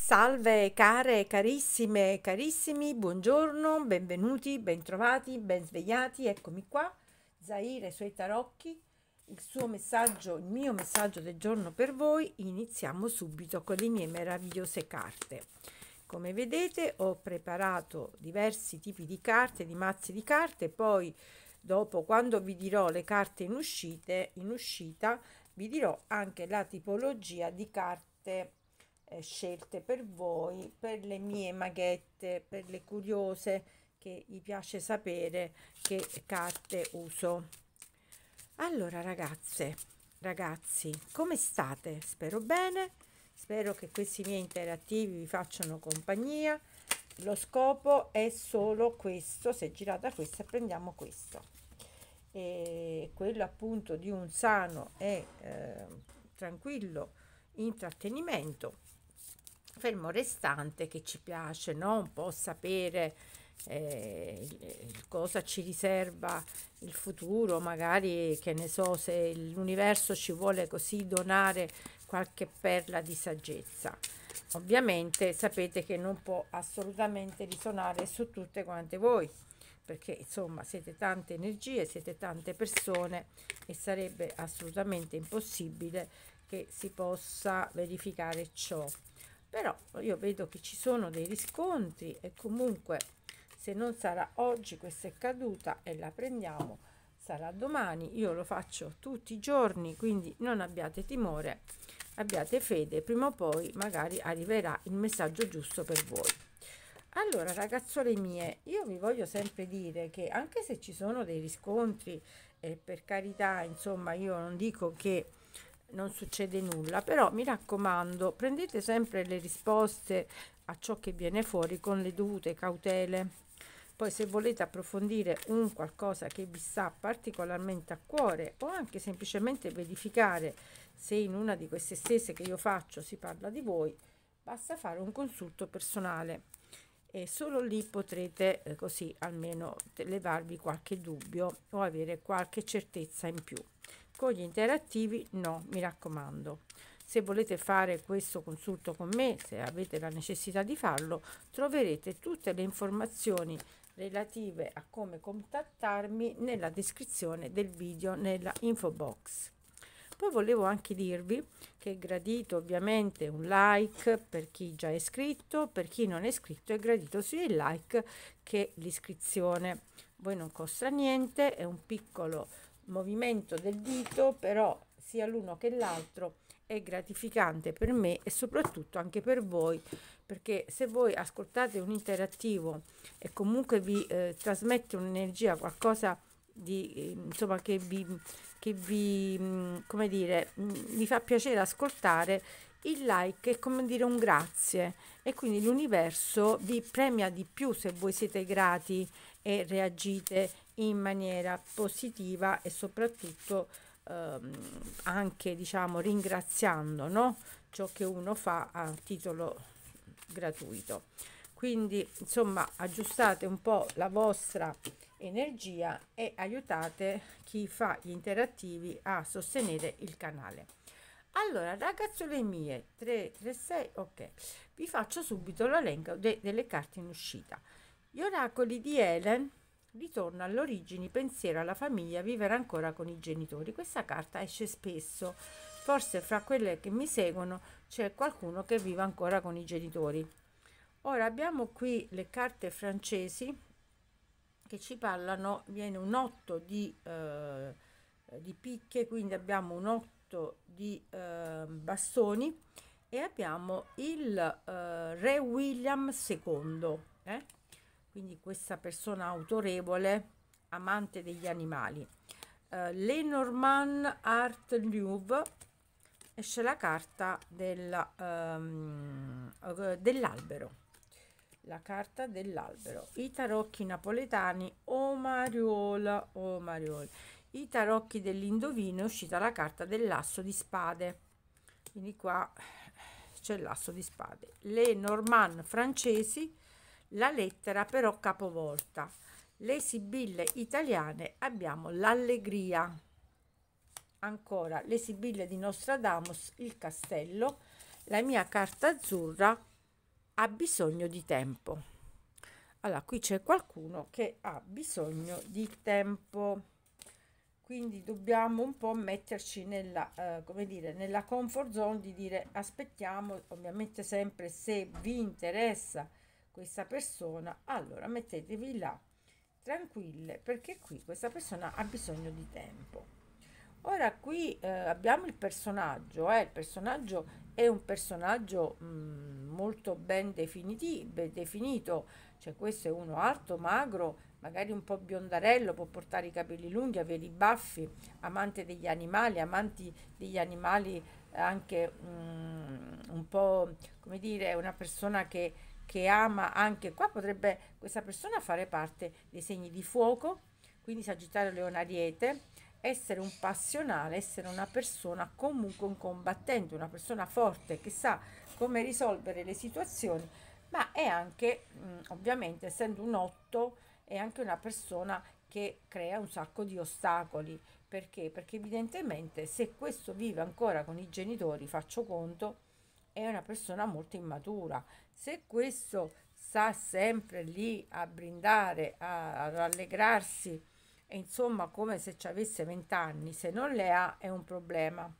Salve care, carissime, carissimi, buongiorno, benvenuti, bentrovati, ben svegliati, eccomi qua, Zaire, i suoi tarocchi, il suo messaggio, il mio messaggio del giorno per voi, iniziamo subito con le mie meravigliose carte. Come vedete ho preparato diversi tipi di carte, di mazzi di carte, poi dopo quando vi dirò le carte in, uscite, in uscita vi dirò anche la tipologia di carte eh, scelte per voi, per le mie maghette, per le curiose che vi piace sapere che carte uso. Allora ragazze, ragazzi, come state? Spero bene, spero che questi miei interattivi vi facciano compagnia. Lo scopo è solo questo, se girata questa prendiamo questo. E quello appunto di un sano e eh, tranquillo intrattenimento fermo restante che ci piace no? un po' sapere eh, cosa ci riserva il futuro, magari che ne so se l'universo ci vuole così donare qualche perla di saggezza. Ovviamente sapete che non può assolutamente risuonare su tutte quante voi, perché insomma siete tante energie, siete tante persone e sarebbe assolutamente impossibile che si possa verificare ciò però io vedo che ci sono dei riscontri e comunque se non sarà oggi questa è caduta e la prendiamo sarà domani io lo faccio tutti i giorni quindi non abbiate timore abbiate fede prima o poi magari arriverà il messaggio giusto per voi allora ragazzole mie io vi voglio sempre dire che anche se ci sono dei riscontri eh, per carità insomma io non dico che non succede nulla però mi raccomando prendete sempre le risposte a ciò che viene fuori con le dovute cautele poi se volete approfondire un qualcosa che vi sta particolarmente a cuore o anche semplicemente verificare se in una di queste stesse che io faccio si parla di voi basta fare un consulto personale e solo lì potrete eh, così almeno levarvi qualche dubbio o avere qualche certezza in più con gli interattivi no mi raccomando se volete fare questo consulto con me se avete la necessità di farlo troverete tutte le informazioni relative a come contattarmi nella descrizione del video nella info box poi volevo anche dirvi che è gradito ovviamente un like per chi già è iscritto, per chi non è iscritto è gradito sia il like che l'iscrizione. Voi non costa niente, è un piccolo movimento del dito, però sia l'uno che l'altro è gratificante per me e soprattutto anche per voi, perché se voi ascoltate un interattivo e comunque vi eh, trasmette un'energia, qualcosa di insomma che vi, che vi mm, come dire, vi mm, fa piacere ascoltare, il like è come dire un grazie e quindi l'universo vi premia di più se voi siete grati e reagite in maniera positiva e soprattutto ehm, anche diciamo ringraziando no? ciò che uno fa a titolo gratuito quindi insomma aggiustate un po' la vostra energia e aiutate chi fa gli interattivi a sostenere il canale allora ragazzole mie 3 3 6 ok vi faccio subito l'elenco de delle carte in uscita gli oracoli di Helen ritorno all'origine, pensiero alla famiglia, vivere ancora con i genitori. Questa carta esce spesso, forse fra quelle che mi seguono c'è qualcuno che vive ancora con i genitori. Ora abbiamo qui le carte francesi che ci parlano, viene un 8 di, eh, di picche, quindi abbiamo un 8 di eh, bastoni e abbiamo il eh, re William II quindi questa persona autorevole amante degli animali Le eh, Lenormand Art Louvre esce la carta della, um, ehm, eh, dell'albero la carta dell'albero i tarocchi napoletani o oh mariola o oh mariola i tarocchi dell'indovino è uscita la carta dell'asso di spade quindi qua c'è l'asso di spade le Norman francesi la lettera però capovolta. Le sibille italiane abbiamo l'allegria. Ancora le sibille di Nostradamus, il castello, la mia carta azzurra ha bisogno di tempo. Allora, qui c'è qualcuno che ha bisogno di tempo, quindi dobbiamo un po' metterci nella, eh, come dire, nella comfort zone di dire aspettiamo, ovviamente sempre se vi interessa questa persona, allora mettetevi là tranquille perché qui questa persona ha bisogno di tempo. Ora qui eh, abbiamo il personaggio, eh, il personaggio è un personaggio mh, mm, molto ben, definiti, ben definito, cioè questo è uno alto, magro, magari un po' biondarello, può portare i capelli lunghi, avere i baffi, amante degli animali, amanti degli animali anche mh, mm, un po', come dire, una persona che che ama anche qua potrebbe questa persona fare parte dei segni di fuoco quindi Sagittario Leone Ariete essere un passionale essere una persona comunque un combattente una persona forte che sa come risolvere le situazioni ma è anche ovviamente essendo un otto è anche una persona che crea un sacco di ostacoli perché perché evidentemente se questo vive ancora con i genitori faccio conto è una persona molto immatura. Se questo sta sempre lì a brindare, a, a rallegrarsi, insomma come se ci avesse vent'anni, se non le ha è un problema.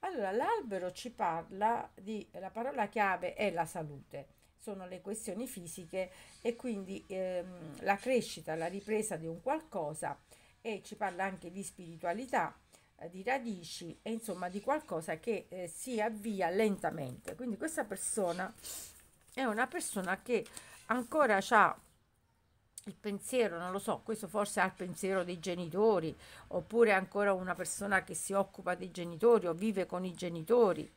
Allora, l'albero ci parla di, la parola chiave è la salute, sono le questioni fisiche e quindi ehm, la crescita, la ripresa di un qualcosa e ci parla anche di spiritualità eh, di radici e insomma di qualcosa che eh, si avvia lentamente. Quindi questa persona è una persona che ancora ha il pensiero, non lo so, questo forse ha il pensiero dei genitori, oppure ancora una persona che si occupa dei genitori o vive con i genitori.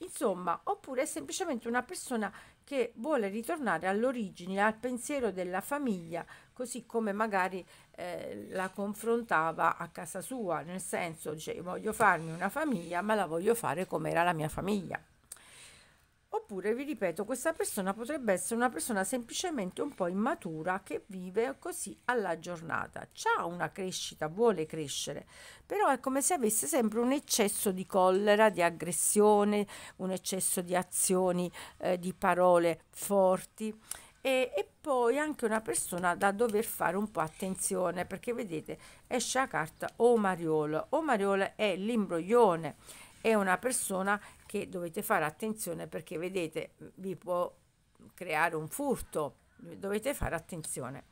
Insomma, oppure è semplicemente una persona che vuole ritornare all'origine, al pensiero della famiglia, così come magari eh, la confrontava a casa sua, nel senso cioè, voglio farmi una famiglia ma la voglio fare come era la mia famiglia. Oppure, vi ripeto, questa persona potrebbe essere una persona semplicemente un po' immatura che vive così alla giornata. C'ha una crescita, vuole crescere, però è come se avesse sempre un eccesso di collera, di aggressione, un eccesso di azioni, eh, di parole forti e, e, poi anche una persona da dover fare un po' attenzione perché vedete esce la carta o Mariola o Mariola è l'imbroglione è una persona che dovete fare attenzione perché vedete vi può creare un furto dovete fare attenzione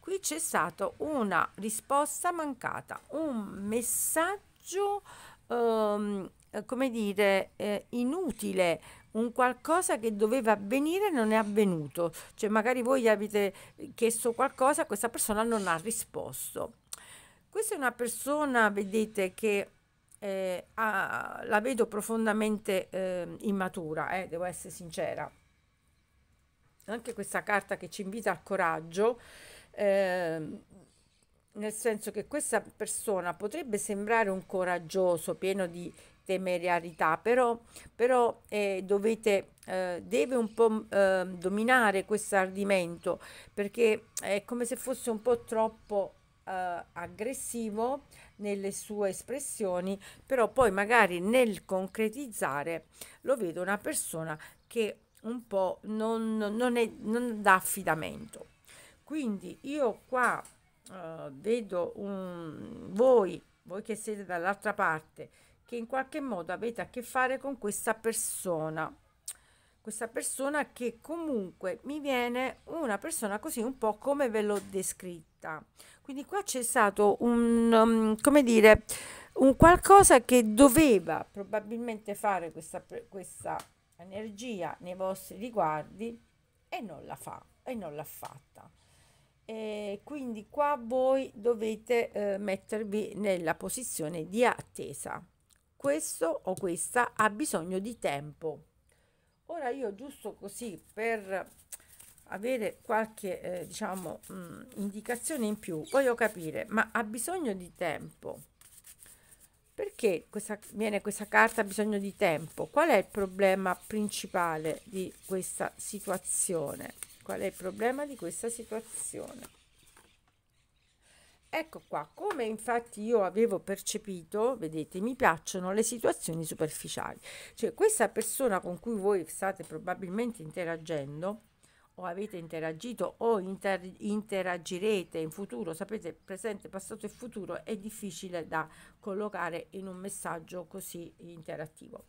qui c'è stata una risposta mancata un messaggio ehm, come dire eh, inutile un qualcosa che doveva avvenire non è avvenuto, cioè magari voi avete chiesto qualcosa, questa persona non ha risposto. Questa è una persona, vedete, che eh, ha, la vedo profondamente eh, immatura, eh, devo essere sincera. Anche questa carta che ci invita al coraggio, ehm, nel senso che questa persona potrebbe sembrare un coraggioso, pieno di temerarità, però, però eh, dovete, eh, deve un po' eh, dominare questo ardimento perché è come se fosse un po' troppo eh, aggressivo nelle sue espressioni, però poi magari nel concretizzare lo vedo una persona che un po' non, non, è, non dà affidamento. Quindi io qua eh, vedo un, voi, voi che siete dall'altra parte, che in qualche modo avete a che fare con questa persona questa persona che comunque mi viene una persona così un po' come ve l'ho descritta. Quindi qua c'è stato un, um, come dire, un qualcosa che doveva probabilmente fare questa, questa energia nei vostri riguardi e non la fa, e non l'ha fatta. E quindi qua voi dovete eh, mettervi nella posizione di attesa questo o questa ha bisogno di tempo. Ora io giusto così per avere qualche eh, diciamo mh, mm, indicazione in più voglio capire ma ha bisogno di tempo perché questa, viene questa carta ha bisogno di tempo qual è il problema principale di questa situazione qual è il problema di questa situazione Ecco qua, come infatti io avevo percepito, vedete, mi piacciono le situazioni superficiali. Cioè questa persona con cui voi state probabilmente interagendo o avete interagito o inter interagirete in futuro, sapete, presente, passato e futuro è difficile da collocare in un messaggio così interattivo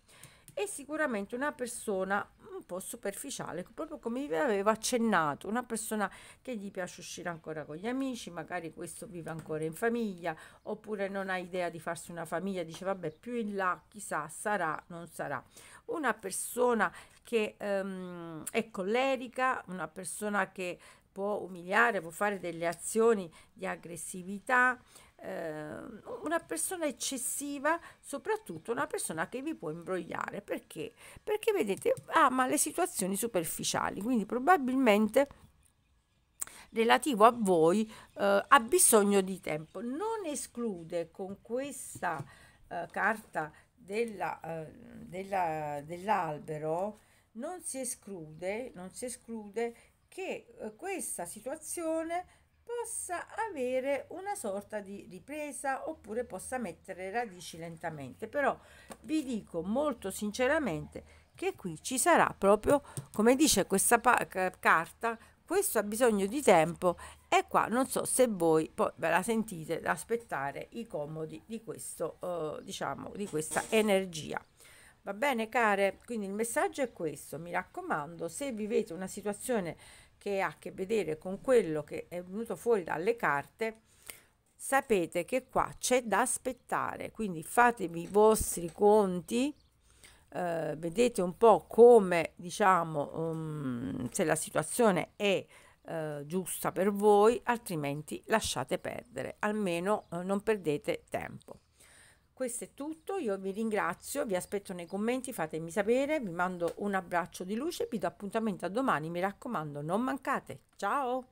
è sicuramente una persona un po' superficiale, proprio come vi avevo accennato, una persona che gli piace uscire ancora con gli amici, magari questo vive ancora in famiglia, oppure non ha idea di farsi una famiglia, dice vabbè più in là chissà sarà, non sarà. Una persona che ehm, è collerica, una persona che può umiliare, può fare delle azioni di aggressività, eh, una persona eccessiva, soprattutto una persona che vi può imbrogliare. Perché? Perché vedete, ama le situazioni superficiali, quindi probabilmente relativo a voi eh, ha bisogno di tempo. Non esclude con questa eh, carta della, eh, della, dell'albero, non si esclude, non si esclude che eh, questa situazione possa avere una sorta di ripresa oppure possa mettere radici lentamente. Però vi dico molto sinceramente che qui ci sarà proprio, come dice questa carta, questo ha bisogno di tempo e qua non so se voi poi ve la sentite da aspettare i comodi di questo, eh, diciamo, di questa energia. Va bene care? Quindi il messaggio è questo, mi raccomando, se vivete una situazione che ha a che vedere con quello che è venuto fuori dalle carte, sapete che qua c'è da aspettare, quindi fatevi i vostri conti, eh, vedete un po' come, diciamo, um, se la situazione è eh, giusta per voi, altrimenti lasciate perdere, almeno eh, non perdete tempo. Questo è tutto, io vi ringrazio, vi aspetto nei commenti, fatemi sapere, vi mando un abbraccio di luce, vi do appuntamento a domani, mi raccomando, non mancate. Ciao!